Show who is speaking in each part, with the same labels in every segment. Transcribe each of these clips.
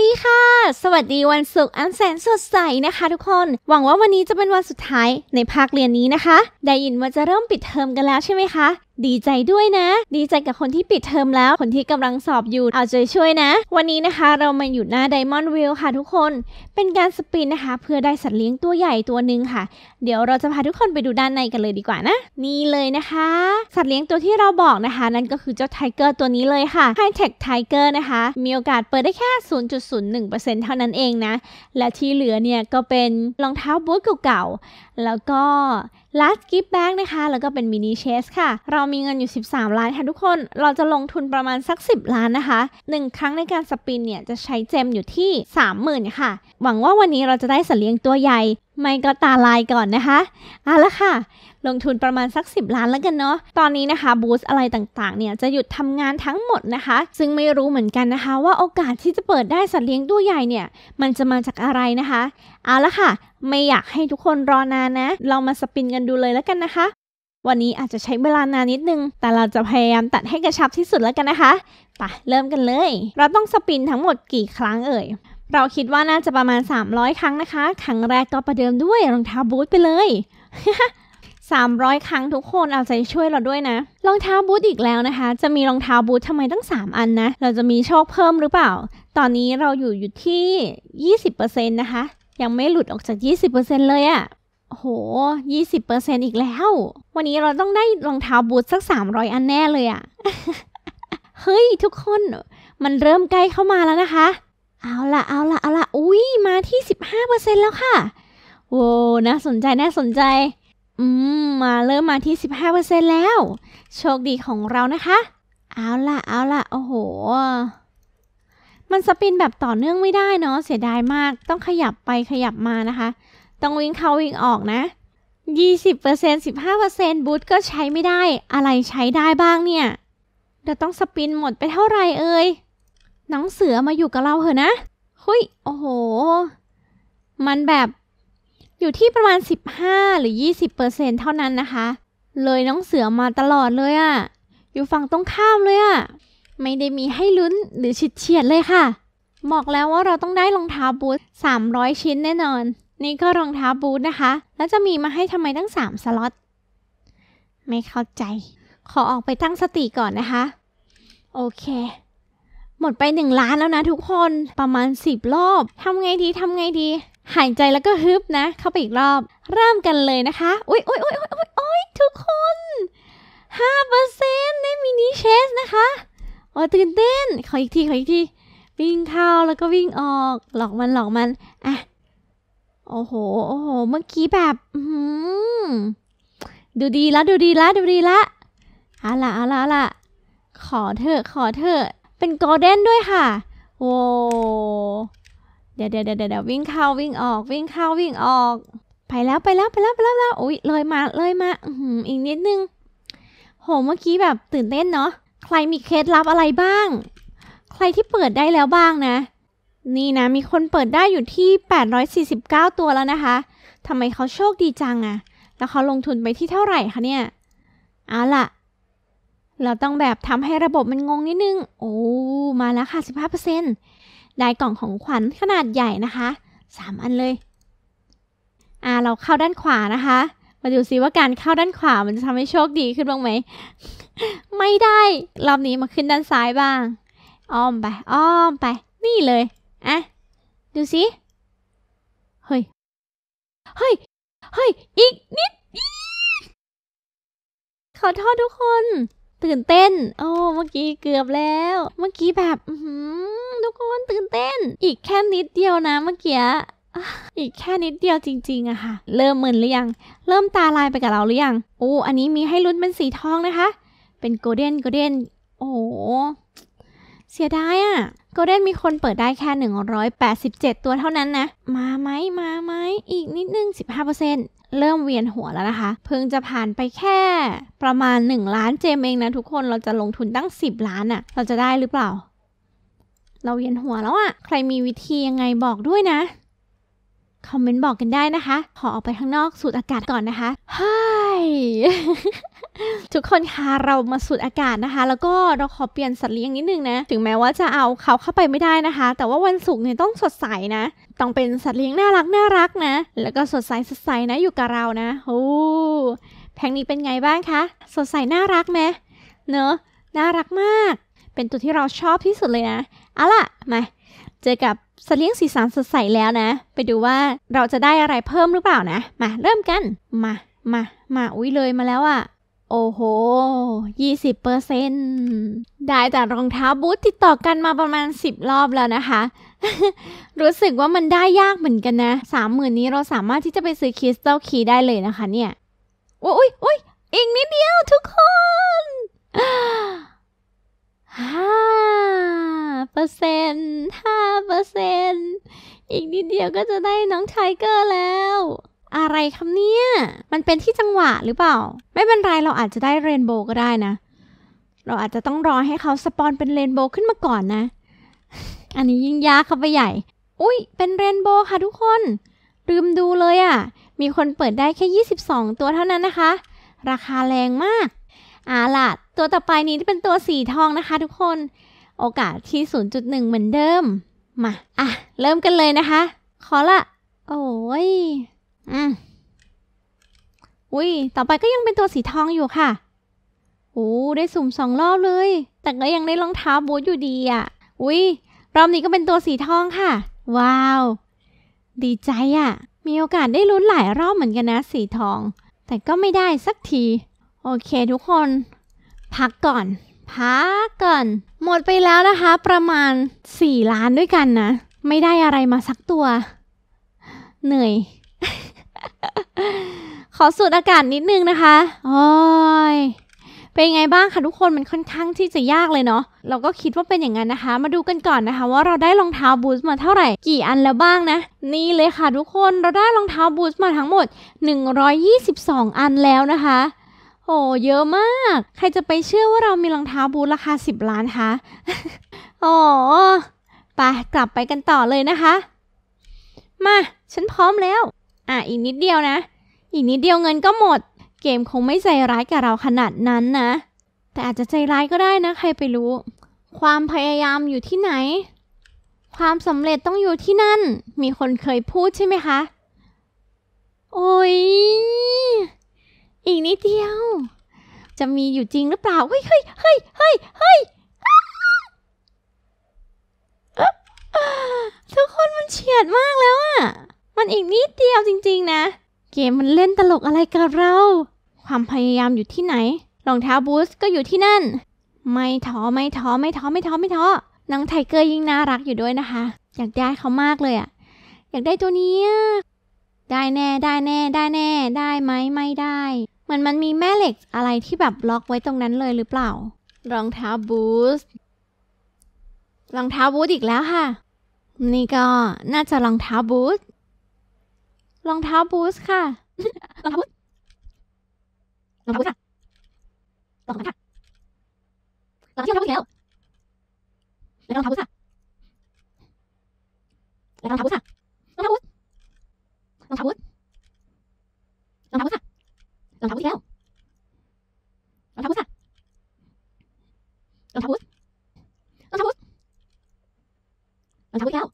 Speaker 1: ดีค่ะ สวัสดีวันศุกร์อันแสนสดใสนะคะทุกคน หวังว่าวันนี้จะเป็นวันสุดท้ายในภาคเรียนนี้นะคะ ได้ยินว่าจะเริ่มปิดเทอมกันแล้วใช่ไหมคะดีใจด้วยนะ ดีใจกับคนที่ปิดเทอมแล้ว คนที่กำลังสอบอยู่ เอาใจช่วยนะ วันนี้นะคะเรามาอยู่หน้า Diamond w h e e l ค่ะทุกคน เป็นการสปินนะคะ เพื่อได้สัตว์เลี้ยงตัวใหญ่ตัวหนึ่งค่ะ เดี๋ยวเราจะพาทุกคนไปดูด้านในกันเลยดีกว่านะ นี่เลยนะคะ สัตว์เลี้ยงตัวที่เราบอกนะคะนั่นก็คือเจ้าไทเกอร์ตัวนี้เลยค่ะ h i t e c h Tiger นะคะ มีโอกาสเปิดได้แค่ 0.01%เท่านั้นเองนะ และที่เหลือเนี่ยก็เป็นรองเท้าบู๊ตเก่าๆ แล้วก็ last gift bag นะคะแล้วก็เป็น mini chest ค่ะ เรามีเงินอยู่ 13 ล้านค่ะทุกคนเราจะลงทุนประมาณสัก 10 ล้านนะคะ 1 ครั้งในการสปินเนี่ย จะใช้เจมอยู่ที่ 30,000 ค่ะ หวังว่าวันนี้เราจะได้สเลียงตัวใหญ่ ไม่ก็ตาลายก่อนนะคะเอาละค่ะลงทุนประมาณสัก10 ล้านแล้วกันเนาะ ตอนนี้นะคะบูธอะไรต่างๆ เนี่ยจะหยุดทำงานทั้งหมดนะคะ ซึ่งไม่รู้เหมือนกันนะคะ ว่าโอกาสที่จะเปิดได้สัตว์เลี้ยงตัวใหญ่เนี่ย มันจะมาจากอะไรนะคะ เอาละค่ะ ไม่อยากให้ทุกคนรอนานนะ เรามาสปินกันดูเลยแล้วกันนะคะ วันนี้อาจจะใช้เวลานานนิดนึง แต่เราจะพยายามตัดให้กระชับที่สุดแล้วกันนะคะปะเริ่มกันเลย เราต้องสปินทั้งหมดกี่ครั้งเอ่ยเราคิดว่าน่าจะประมาณ 300 ครั้งนะคะครั้งแรกก็ประเดิมด้วยรองเท้าบูทไปเลย300 ครั้งทุกคนเอาใจช่วยเราด้วยนะ รองเท้าบูทอีกแล้วนะคะ จะมีรองเท้าบูททำไมตั้ง3 อันนะเราจะมีโชคเพิ่มหรือเปล่า ตอนนี้เราอยู่อยู่ที่ 20%นะคะยังไม่หลุดออกจาก 20%เลยอะโห20%อีกแล้ว วันนี้เราต้องได้รองเท้าบูทสัก300 อันแน่เลยอะเฮ้ยทุกคน มันเริ่มใกล้เข้ามาแล้วนะคะ เอาละเอาละเอาละอุ้ยมาที่ 15%แล้วค่ะโว้น่าสนใจน่าสนใจอืม มาเริ่มมาที่ 15%แล้ว โชคดีของเรานะคะ เอาละเอาละโอ้โห มันสปินแบบต่อเนื่องไม่ได้เนาะเสียดายมากต้องขยับไปขยับมานะคะ ต้องวิ่งเข้าวิ่งออกนะ 20% 15%บูทก็ใช้ไม่ได้ อะไรใช้ได้บ้างเนี่ยเดี๋ยวต้องสปินหมดไปเท่าไหร่เอ่ยน้องเสือมาอยู่กับเราเถอะนะหุยโอ้โห มันแบบอยู่ที่ประมาณ 15 หรือ 20%เเท่านั้นนะคะ เลยน้องเสือมาตลอดเลยอะ่ะอยู่ฝั่งตรงข้ามเลยอะ่ะไม่ได้มีให้ลุ้นหรือฉิดเฉียดเลยค่ะบอกแล้วว่าเราต้องได้รองเท้าบูท300 ชิ้นแน่นอน นี่ก็รองเท้าบูทนะคะ แล้วจะมีมาให้ทำไมตั้ง 3 สล็อตไม่เข้าใจ ขอออกไปตั้งสติก่อนนะคะ โอเค หมดไป 1 ล้านแล้วนะทุกคนประมาณ 10 รอบทำไงดีทำไงดีหายใจแล้วก็ฮึบนะเข้าไปอีกรอบเริ่มกันเลยนะคะอุ้ยอุ้ยอุ้ยอุ้ยอุ้ยอุ้ยทุกคนห้าเปอร์เซ็นต์ในมินิเชสนะคะโอ้ตื่นเต้นขออีกทีขออีกที วิ่งเข้าแล้วก็วิ่งออก หลอกมันหลอกมันอ่ะโอ้โหโอ้โหเมื่อกี้แบบอืดูดีละดูดีละดูดีละเอาละเอาละเอาละ ขอเถอะขอเถอะเป็นโกลเด้นด้วยค่ะโว้ดี๋ยวเดี๋ยวเดี๋ยววิ่งเข้า วิ่งออก วิ่งเข้า วิ่งออก ไปแล้ว ไปแล้วไปแล้วไปแล้วแล้วอุ้ยเลยมาเลยมาอืมอีกนิดนึงโหเมื่อกี้แบบตื่นเต้นเนาะใครมีเคล็ดลับอะไรบ้าง ใครที่เปิดได้แล้วบ้างนะ นี่นะมีคนเปิดได้อยู่ที่ 849 ตัวแล้วนะคะทำไมเขาโชคดีจังอะแล้วเขาลงทุนไปที่เท่าไหร่คะเนี่ยเอาล่ะ เราต้องแบบทำให้ระบบมันงงนิดนึง โอ้มาแล้วค่ะ15%เได้กล่องของขวัญขนาดใหญ่นะคะ3อันเลย อ่า เราเข้าด้านขวานะคะ มาดูซิว่าการเข้าด้านขวามันจะทำให้โชคดีขึ้นบ้างไหม ไม่ได้ รอบนี้มาขึ้นด้านซ้ายบ้าง อ้อมไป อ้อมไป นี่เลยอ่ะดูสิ เฮ้ย เฮ้ย เฮ้ย อีกนิด ขอโทษทุกคนตื่นเต้น โอ้ เมื่อกี้เกือบแล้ว เมื่อกี้แบบทุกคนตื่นเต้น อีกแค่นิดเดียวนะเมื่อกี้อีกแค่นิดเดียวจริงๆอะค่ะ เริ่มมึนหรือยัง เริ่มตาลายไปกับเราหรือยัง โอ้อันนี้มีให้ลุ้นเป็นสีทองนะคะ เป็นโกลเด้นโกลเด้น โอ้ เสียดายอะโกลเด้นมีคนเปิดได้แค่ 187 ตัวเท่านั้นนะ มาไหมมาไหมอีกนิดนึง15%เริ่มเวียนหัวแล้วนะคะ เพิ่งจะผ่านไปแค่ประมาณ 1 ล้านเจมเองนะทุกคน เราจะลงทุนตั้ง 10 ล้านอะเราจะได้หรือเปล่า เราเวียนหัวแล้วอ่ะ ใครมีวิธียังไงบอกด้วยนะคอมเมนต์บอกกันได้นะคะ ขอออกไปข้างนอกสูดอากาศก่อนนะคะเฮ้ยทุกคนคะเรามาสูดอากาศนะคะ แล้วก็เราขอ เปลี่ยนสัตว์เลี้ยงนิดนึงนะถึงแม้ว่าจะเอาเขาเข้าไปไม่ได้นะคะ แต่ว่าวันศุกร์เนี่ยต้องสดใสนะ ต้องเป็นสัตว์เลี้ยงน่ารักน่ารักนะ แล้วก็สดใสสดใสนะอยู่กับเรานะโอ้แพงนี้เป็นไงบ้างคะสดใสน่ารักไหมเนอะน่ารักมาก เป็นตัวที่เราชอบที่สุดเลยนะเอาล่ะมาเจอกับสเลี้ยงสีสันสดใสแล้วนะ ไปดูว่าเราจะได้อะไรเพิ่มหรือเปล่านะ มาเริ่มกัน มามามาอุ้ยเลยมาแล้วอะ่ะโอ้โห 20%ได้แต่รองเท้าบูทติดต่อกันมาประมาณ 10 รอบแล้วนะคะ รู้สึกว่ามันได้ยากเหมือนกันนะ30,000นี้เราสามารถที่จะไปซื้อคริสตัลคีได้เลยนะคะเนี่ยอุ้ยอุ้ยอีกนิดเดียวทุกคนห้าเปอร์เซ็นต์อีกนิดเดียวก็จะได้น้องไทเกอร์แล้ว อะไรครับเนี่ย มันเป็นที่จังหวะหรือเปล่า ไม่เป็นไร เราอาจจะได้เรนโบว์ก็ได้นะ เราอาจจะต้องรอให้เขาสปอนเป็นเรนโบว์ขึ้นมาก่อนนะ อันนี้ยิ่งยากเข้าไปใหญ่ อุ้ยเป็นเรนโบว์ค่ะทุกคน ลืมดูเลยอะ่ะ มีคนเปิดได้แค่ 22 ตัวเท่านั้นนะคะ ราคาแรงมากอาล่ะ ตัวต่อไปนี้ที่เป็นตัวสีทองนะคะ ทุกคน โอกาสที่ 0.1 เหมือนเดิมมา อ่ะ เริ่มกันเลยนะคะ ขอละ โอ้ยอืมอุ้ยต่อไปก็ยังเป็นตัวสีทองอยู่ค่ะ โอ้ ได้สุ่มสองรอบเลย แต่ก็ยังได้รองเท้าบูทอยู่ดีอะ่ะ อุ้ยรอบนี้ก็เป็นตัวสีทองค่ะ ว้าว ดีใจอะ่ะ มีโอกาสได้ลุ้นหลายรอบเหมือนกันนะสีทอง แต่ก็ไม่ได้สักที โอเค ทุกคน พักก่อนพักก่อน หมดไปแล้วนะคะ ประมาณ 4 ล้านด้วยกันนะ ไม่ได้อะไรมาสักตัว เหนื่อย ขอสูดอากาศนิดนึงนะคะโอ้ยเป็นไงบ้างคะทุกคนมันค่อนข้างที่จะยากเลยเนาะเราก็คิดว่าเป็นอย่างนั้นนะคะ มาดูกันก่อนนะคะ ว่าเราได้รองเท้าบูทมาเท่าไหร่กี่อันแล้วบ้างนะนี่เลยค่ะทุกคนเราได้รองเท้าบูทมาทั้งหมด 122 อันแล้วนะคะโอ้เยอะมาก ใครจะไปเชื่อว่าเรามีรองเท้าบูทราคา10ล้านคะโอ้ไปกลับไปกันต่อเลยนะคะ มาฉันพร้อมแล้วอ่ะอีกนิดเดียวนะอีกนิดเดียวเงินก็หมด เกมคงไม่ใจร้ายกับเราขนาดนั้นนะ แต่อาจจะใจร้ายก็ได้นะ ใครไปรู้ ความพยายามอยู่ที่ไหน ความสำเร็จต้องอยู่ที่นั่นมีคนเคยพูดใช่ไหมคะโอ้ยอีกนิดเดียว จะมีอยู่จริงหรือเปล่าเฮ้ยเฮ้ยเฮ้ยเฮ้ยเฮ้ยทุกคนมันเฉียดมากแล้วอ่ะมันอีกนิดเดียวจริง ๆนะเกมมันเล่นตลกอะไรกับเรา ความพยายามอยู่ที่ไหนรองเท้าบูสก็อยู่ที่นั่น ไม่ท้อไม่ท้อไม่ท้อไม่ท้อไม่ท้อน้องไทเกอร์ยิ่งน่ารักอยู่ด้วยนะคะ อยากได้เขามากเลยอ่ะอยากได้ตัวนี้ได้แน่ได้แน่ได้แน่ได้ไหมไม่ ได้ เหมือนมันมีแม่เหล็กอะไรที่แบบล็อกไว้ตรงนั้นเลยหรือเปล่า รองเท้าบูสรองเท้าบูสอีกแล้วค่ะ นี่ก็ น่าจะรองเท้าบูสรองเท้าบูสค่ะ รองเท้าบูสรองเท้าบูทรองเท้าบูทรองเท้าบูทแล้ว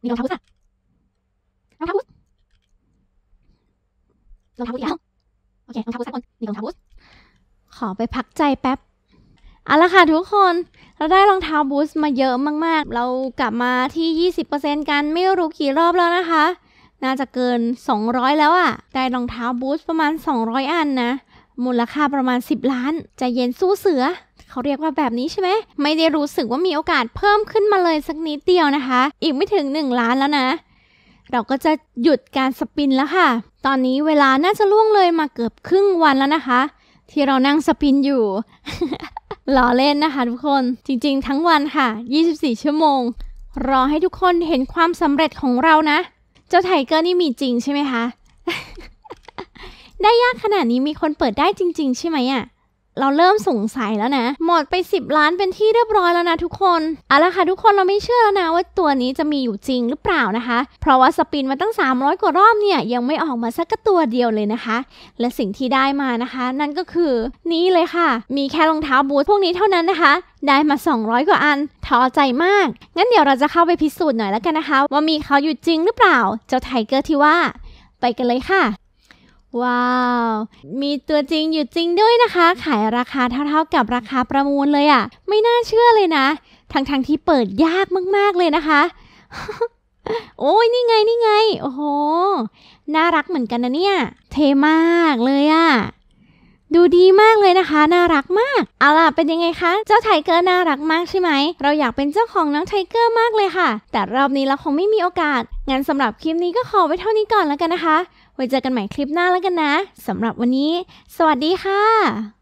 Speaker 1: มีรองเท้าบูทอะรองเท้าบูทรองเท้าบูทแล้วโอเครองเท้าบูทสักคนมีรองเท้าบูทขอไปพักใจแป๊บ เอาละค่ะทุกคน เราได้รองเท้าบูทมาเยอะมากๆ เรากลับมาที่ 20%กัน ไม่รู้กี่รอบแล้วนะคะ น่าจะเกิน 200 แล้วอะ่ะ ได้รองเท้าบูทประมาณ 200 อันนะมูลค่าประมาณ 10 ล้านใจเย็นสู้เสือ เขาเรียกว่าแบบนี้ใช่ไหมไม่ได้รู้สึกว่ามีโอกาสเพิ่มขึ้นมาเลยสักนิดเดียวนะคะ อีกไม่ถึง 1 ล้านแล้วนะ เราก็จะหยุดการสปินแล้วค่ะ ตอนนี้เวลาน่าจะล่วงเลยมาเกือบครึ่งวันแล้วนะคะ ที่เรานั่งสปินอยู่ล้อเล่นนะคะทุกคนจริงๆทั้งวันค่ะ 24 ชั่วโมง รอให้ทุกคนเห็นความสำเร็จของเรานะเจ้าไทเกอร์นี่มีจริงใช่ไหมคะได้ยากขนาดนี้มีคนเปิดได้จริง ๆ ใช่ไหมอะเราเริ่มสงสัยแล้วนะหมดไป 10ล้านเป็นที่เรียบร้อยแล้วนะทุกคนเอาละค่ะทุกคนเราไม่เชื่อแล้วนะว่าตัวนี้จะมีอยู่จริงหรือเปล่านะคะ เพราะว่าสปินมาตั้ง 300 กว่ารอบเนี่ย ยังไม่ออกมาสักตัวเดียวเลยนะคะ และสิ่งที่ได้มานะคะ นั่นก็คือนี้เลยค่ะ มีแค่รองเท้าบูทพวกนี้เท่านั้นนะคะ ได้มา 200 กว่าอันท้อใจมาก งั้นเดี๋ยวเราจะเข้าไปพิสูจน์หน่อยแล้วกันนะคะ ว่ามีเขาอยู่จริงหรือเปล่าเจ้าไทเกอร์ที่ว่าไปกันเลยค่ะว้าว มีตัวจริงอยู่จริงด้วยนะคะ ขายราคาเท่าๆกับราคาประมูลเลยอ่ะ ไม่น่าเชื่อเลยนะ ทั้งๆทที่เปิดยากมากๆเลยนะคะ โอ้ยนี่ไง นี่ไง โอ้โห น่ารักเหมือนกันนะเนี่ย เทมากเลยอ่ะ ดูดีมากเลยนะคะ น่ารักมาก เอาล่ะ เป็นยังไงคะ เจ้าไทเกอร์น่ารักมากใช่ไหม เราอยากเป็นเจ้าของน้องไทเกอร์มากเลยค่ะ แต่รอบนี้เราคงไม่มีโอกาส งั้นสำหรับคลิปนี้ก็ขอไว้เท่านี้ก่อนแล้วกันนะคะไว้เจอกันใหม่คลิปหน้าแล้วกันนะ สำหรับวันนี้ สวัสดีค่ะ